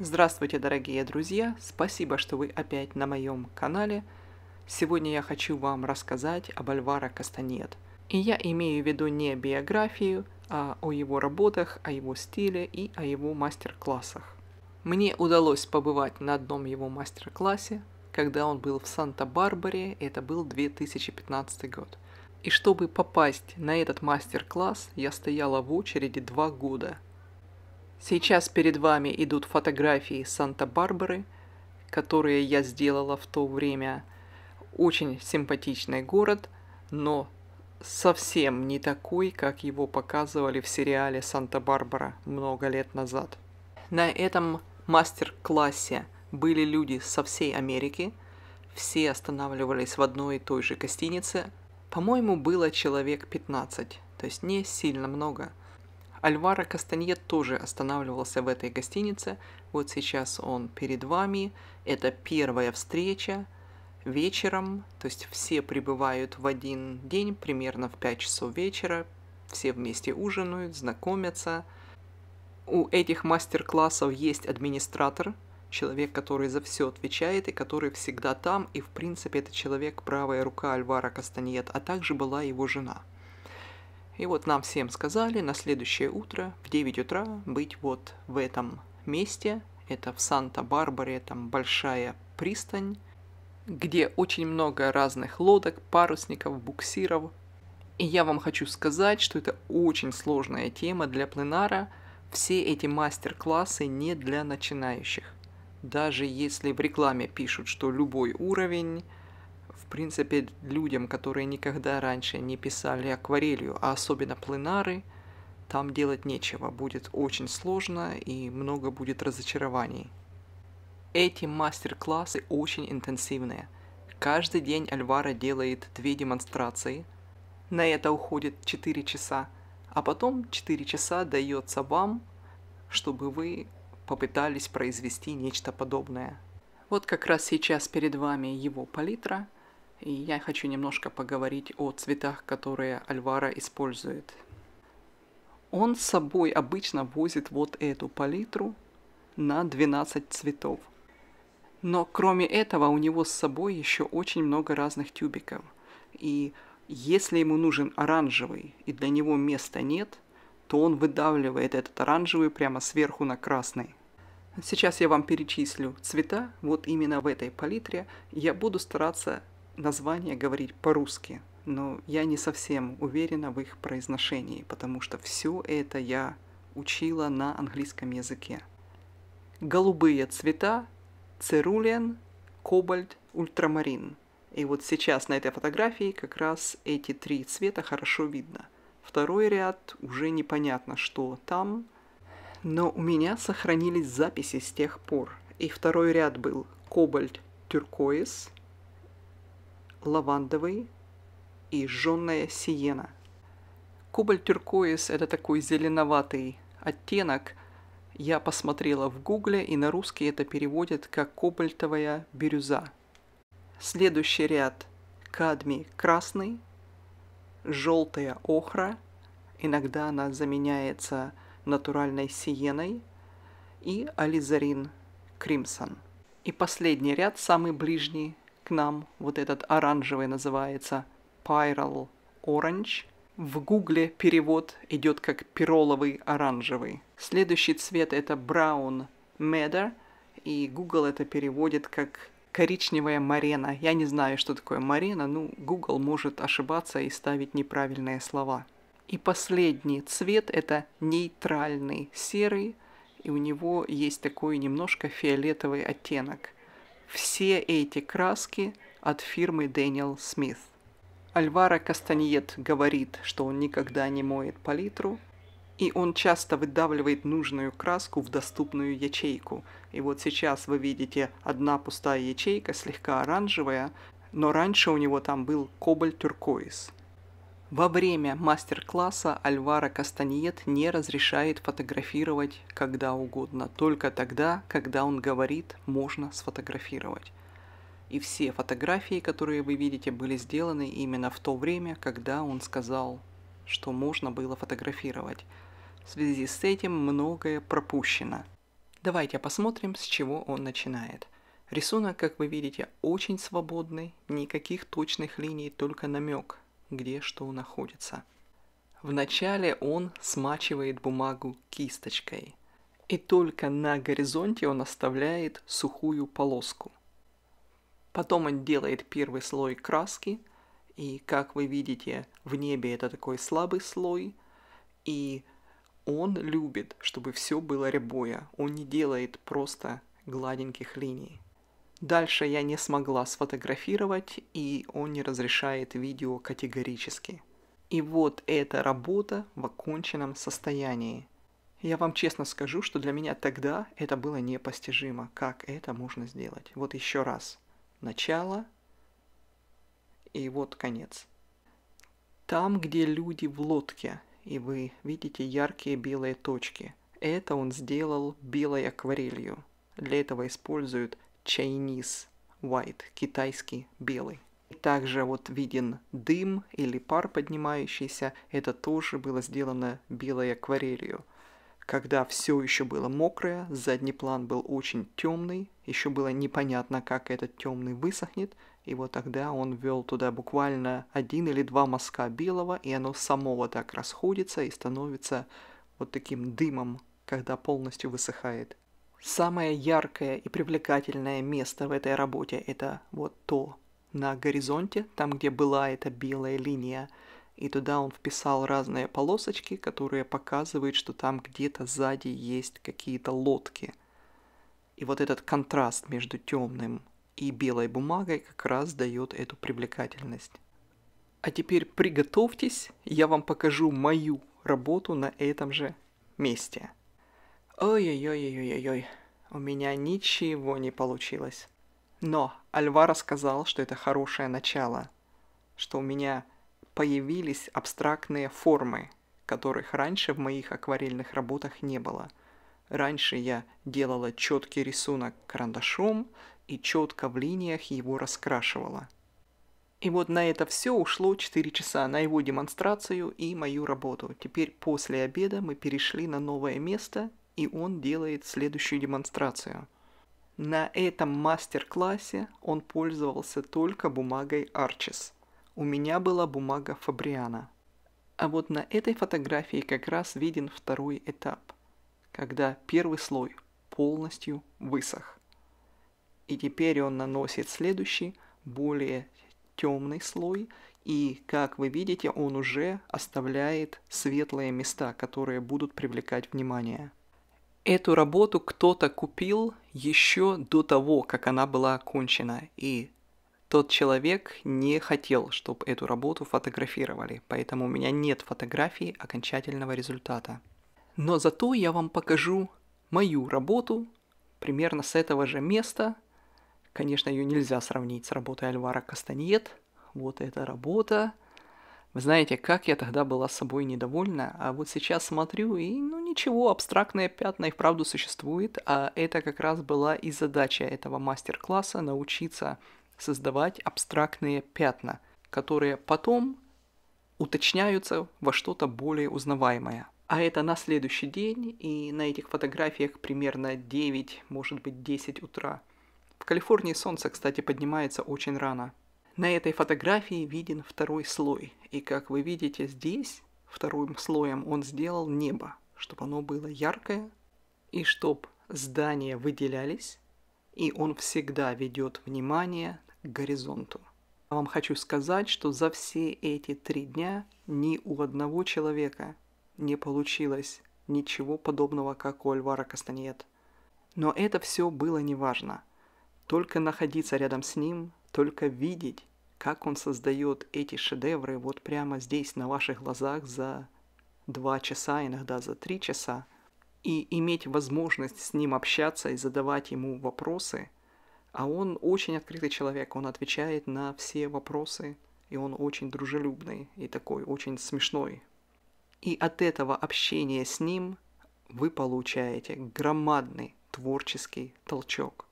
Здравствуйте, дорогие друзья! Спасибо, что вы опять на моем канале. Сегодня я хочу вам рассказать об Альваро Кастанет. И я имею в виду не биографию, а о его работах, о его стиле и о его мастер-классах. Мне удалось побывать на одном его мастер-классе, когда он был в Санта-Барбаре, это был 2015 год. И чтобы попасть на этот мастер-класс, я стояла в очереди два года – Сейчас перед вами идут фотографии Санта-Барбары, которые я сделала в то время. Очень симпатичный город, но совсем не такой, как его показывали в сериале «Санта-Барбара» много лет назад. На этом мастер-классе были люди со всей Америки. Все останавливались в одной и той же гостинице. По-моему, было человек 15, то есть не сильно много – Альвара Кастанье тоже останавливался в этой гостинице. Вот сейчас он перед вами. Это первая встреча вечером, то есть все прибывают в один день, примерно в 5 часов вечера, все вместе ужинают, знакомятся. У этих мастер-классов есть администратор, человек, который за все отвечает и который всегда там, и в принципе это человек правая рука Альвара Кастаньет, а также была его жена – и вот нам всем сказали на следующее утро в 9 утра быть вот в этом месте. Это в Санта-Барбаре, там большая пристань, где очень много разных лодок, парусников, буксиров. И я вам хочу сказать, что это очень сложная тема для пленара. Все эти мастер-классы не для начинающих. Даже если в рекламе пишут, что любой уровень принципе, людям, которые никогда раньше не писали акварелью, а особенно пленары, там делать нечего, будет очень сложно и много будет разочарований. Эти мастер-классы очень интенсивные. Каждый день Альвара делает две демонстрации. На это уходит 4 часа, а потом 4 часа дается вам, чтобы вы попытались произвести нечто подобное. Вот как раз сейчас перед вами его палитра – и я хочу немножко поговорить о цветах, которые Альвара использует. Он с собой обычно возит вот эту палитру на 12 цветов. Но кроме этого у него с собой еще очень много разных тюбиков. И если ему нужен оранжевый и для него места нет, то он выдавливает этот оранжевый прямо сверху на красный. Сейчас я вам перечислю цвета, вот именно в этой палитре. Я буду стараться Название говорить по-русски, но я не совсем уверена в их произношении, потому что все это я учила на английском языке. Голубые цвета – церулиан, кобальт, ультрамарин. И вот сейчас на этой фотографии как раз эти три цвета хорошо видно. Второй ряд уже непонятно, что там, но у меня сохранились записи с тех пор. И второй ряд был кобальт, тюркоиз, лавандовый и жженная сиена. Кобальт-тюркоиз – это такой зеленоватый оттенок. Я посмотрела в гугле, и на русский это переводят как кобальтовая бирюза. Следующий ряд – кадмий красный, желтая охра, иногда она заменяется натуральной сиеной, и ализарин кримсон. И последний ряд, самый ближний – нам. Вот этот оранжевый называется Pyral Orange. В гугле перевод идет как пироловый оранжевый. Следующий цвет это Brown Madder. И Google это переводит как коричневая марена. Я не знаю, что такое марена, ну Google может ошибаться и ставить неправильные слова. И последний цвет – это нейтральный серый, и у него есть такой немножко фиолетовый оттенок все эти краски от фирмы Дэниел Смит. Альвара Кастаньет говорит, что он никогда не моет палитру, и он часто выдавливает нужную краску в доступную ячейку. И вот сейчас вы видите одна пустая ячейка, слегка оранжевая, но раньше у него там был кобальт-туркоиз. Во время мастер-класса Альвара Кастаньет не разрешает фотографировать когда угодно, только тогда, когда он говорит, можно сфотографировать. И все фотографии, которые вы видите, были сделаны именно в то время, когда он сказал, что можно было фотографировать. В связи с этим многое пропущено. Давайте посмотрим, с чего он начинает. Рисунок, как вы видите, очень свободный, никаких точных линий, только намек – где что находится. Вначале он смачивает бумагу кисточкой, и только на горизонте он оставляет сухую полоску. Потом он делает первый слой краски, и как вы видите, в небе это такой слабый слой, и он любит, чтобы все было рябое, он не делает просто гладеньких линий. Дальше я не смогла сфотографировать, и он не разрешает видео категорически. И вот эта работа в оконченном состоянии. Я вам честно скажу, что для меня тогда это было непостижимо, как это можно сделать. Вот еще раз. Начало и вот конец. Там, где люди в лодке, и вы видите яркие белые точки. Это он сделал белой акварелью. Для этого используют Chinese white, китайский белый. Также вот виден дым или пар поднимающийся. Это тоже было сделано белой акварелью. Когда все еще было мокрое, задний план был очень темный, еще было непонятно, как этот темный высохнет, и вот тогда он вел туда буквально один или два мазка белого, и оно само вот так расходится и становится вот таким дымом, когда полностью высыхает. Самое яркое и привлекательное место в этой работе – это вот то на горизонте, там, где была эта белая линия. И туда он вписал разные полосочки, которые показывают, что там где-то сзади есть какие-то лодки. И вот этот контраст между темным и белой бумагой как раз дает эту привлекательность. А теперь приготовьтесь, я вам покажу мою работу на этом же месте – Ой-ой-ой-ой-ой-ой, у меня ничего не получилось. Но Альвара сказал, что это хорошее начало, что у меня появились абстрактные формы, которых раньше в моих акварельных работах не было. Раньше я делала четкий рисунок карандашом и четко в линиях его раскрашивала. И вот на это все ушло 4 часа, на его демонстрацию и мою работу. Теперь после обеда мы перешли на новое место, и он делает следующую демонстрацию. На этом мастер-классе он пользовался только бумагой Арчис. У меня была бумага Фабриана. А вот на этой фотографии как раз виден второй этап, когда первый слой полностью высох. И теперь он наносит следующий, более темный слой, и, как вы видите, он уже оставляет светлые места, которые будут привлекать внимание. Эту работу кто-то купил еще до того, как она была окончена, и тот человек не хотел, чтобы эту работу фотографировали, поэтому у меня нет фотографии окончательного результата. Но зато я вам покажу мою работу примерно с этого же места. Конечно, ее нельзя сравнить с работой Альвара Кастаньет. Вот эта работа – знаете, как я тогда была собой недовольна, а вот сейчас смотрю, и ну ничего, абстрактные пятна и вправду существует, а это как раз была и задача этого мастер-класса научиться создавать абстрактные пятна, которые потом уточняются во что-то более узнаваемое. А это на следующий день, и на этих фотографиях примерно 9, может быть 10 утра. В Калифорнии солнце, кстати, поднимается очень рано – на этой фотографии виден второй слой. И как вы видите здесь, вторым слоем он сделал небо, чтобы оно было яркое, и чтобы здания выделялись, и он всегда ведет внимание к горизонту. Я вам хочу сказать, что за все эти три дня ни у одного человека не получилось ничего подобного, как у Альвара Кастаньет. Но это все было неважно. Только находиться рядом с ним, только видеть как он создает эти шедевры вот прямо здесь, на ваших глазах, за два часа, иногда за три часа, и иметь возможность с ним общаться и задавать ему вопросы. А он очень открытый человек, он отвечает на все вопросы, и он очень дружелюбный и такой очень смешной. И от этого общения с ним вы получаете громадный творческий толчок.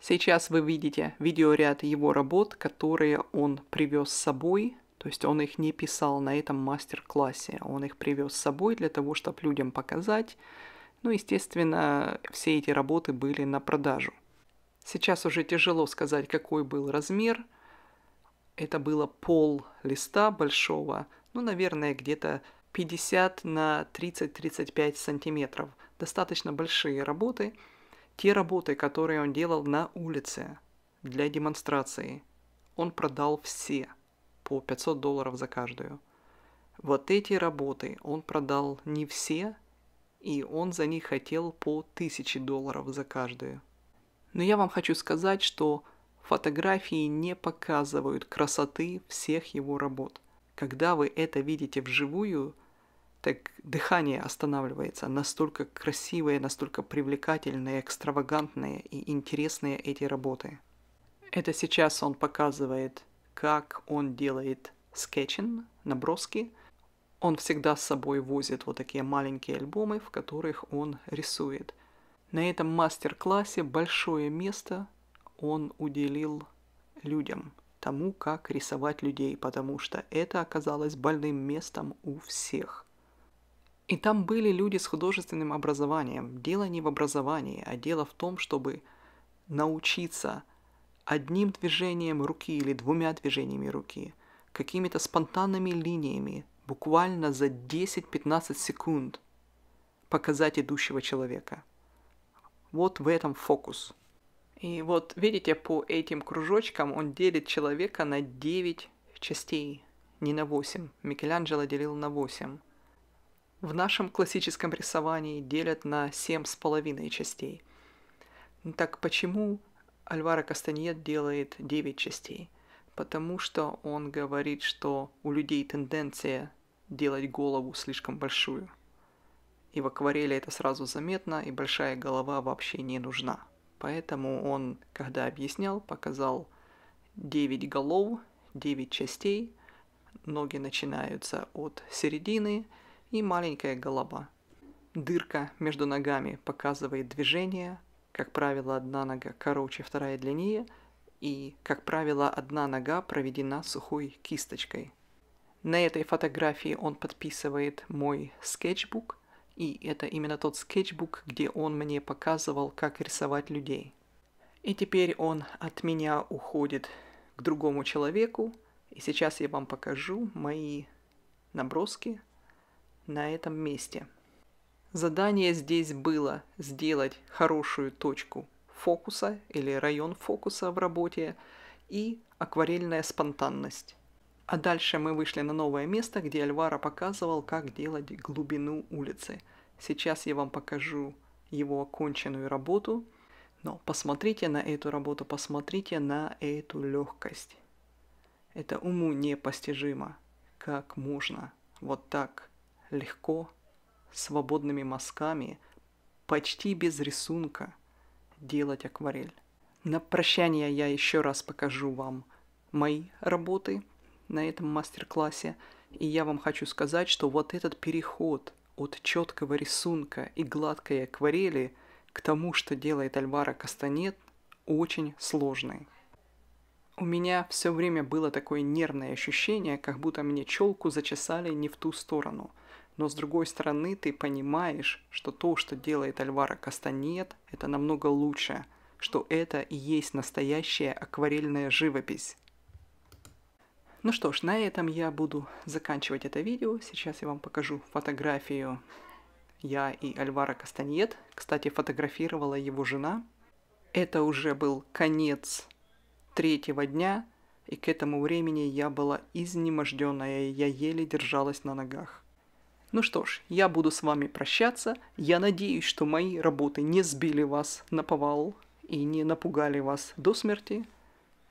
Сейчас вы видите видеоряд его работ, которые он привез с собой, то есть он их не писал на этом мастер-классе, он их привез с собой для того, чтобы людям показать. Ну, естественно, все эти работы были на продажу. Сейчас уже тяжело сказать, какой был размер. Это было пол листа большого, ну, наверное, где-то 50 на 30-35 сантиметров. Достаточно большие работы. Те работы, которые он делал на улице для демонстрации, он продал все по 500 долларов за каждую. Вот эти работы он продал не все, и он за них хотел по 1000 долларов за каждую. Но я вам хочу сказать, что фотографии не показывают красоты всех его работ. Когда вы это видите вживую – так дыхание останавливается. Настолько красивые, настолько привлекательные, экстравагантные и интересные эти работы. Это сейчас он показывает, как он делает скетчинг, наброски. Он всегда с собой возит вот такие маленькие альбомы, в которых он рисует. На этом мастер-классе большое место он уделил людям, тому, как рисовать людей, потому что это оказалось больным местом у всех. И там были люди с художественным образованием. Дело не в образовании, а дело в том, чтобы научиться одним движением руки или двумя движениями руки, какими-то спонтанными линиями, буквально за 10-15 секунд показать идущего человека. Вот в этом фокус. И вот видите, по этим кружочкам он делит человека на 9 частей, не на 8. Микеланджело делил на 8 в нашем классическом рисовании делят на семь с половиной частей. Так почему Альваро Кастаньет делает 9 частей? Потому что он говорит, что у людей тенденция делать голову слишком большую. И в акварели это сразу заметно, и большая голова вообще не нужна. Поэтому он, когда объяснял, показал 9 голов, 9 частей, ноги начинаются от середины, и маленькая голова. Дырка между ногами показывает движение, как правило, одна нога короче, вторая длиннее, и, как правило, одна нога проведена сухой кисточкой. На этой фотографии он подписывает мой скетчбук, и это именно тот скетчбук, где он мне показывал, как рисовать людей. И теперь он от меня уходит к другому человеку, и сейчас я вам покажу мои наброски – на этом месте. Задание здесь было сделать хорошую точку фокуса или район фокуса в работе и акварельная спонтанность. А дальше мы вышли на новое место, где Альвара показывал, как делать глубину улицы. Сейчас я вам покажу его оконченную работу, но посмотрите на эту работу, посмотрите на эту легкость. Это уму непостижимо, как можно вот так легко, свободными мазками, почти без рисунка делать акварель. На прощание я еще раз покажу вам мои работы на этом мастер-классе. И я вам хочу сказать, что вот этот переход от четкого рисунка и гладкой акварели к тому, что делает Альвара Кастанет, очень сложный. У меня все время было такое нервное ощущение, как будто мне челку зачесали не в ту сторону – но с другой стороны ты понимаешь, что то, что делает Альвара Кастанет, это намного лучше, что это и есть настоящая акварельная живопись. Ну что ж, на этом я буду заканчивать это видео. Сейчас я вам покажу фотографию я и Альвара Кастаньет. Кстати, фотографировала его жена. Это уже был конец третьего дня, и к этому времени я была изнеможденная, я еле держалась на ногах. Ну что ж, я буду с вами прощаться. Я надеюсь, что мои работы не сбили вас на повал и не напугали вас до смерти.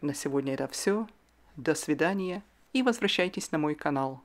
На сегодня это все. До свидания и возвращайтесь на мой канал.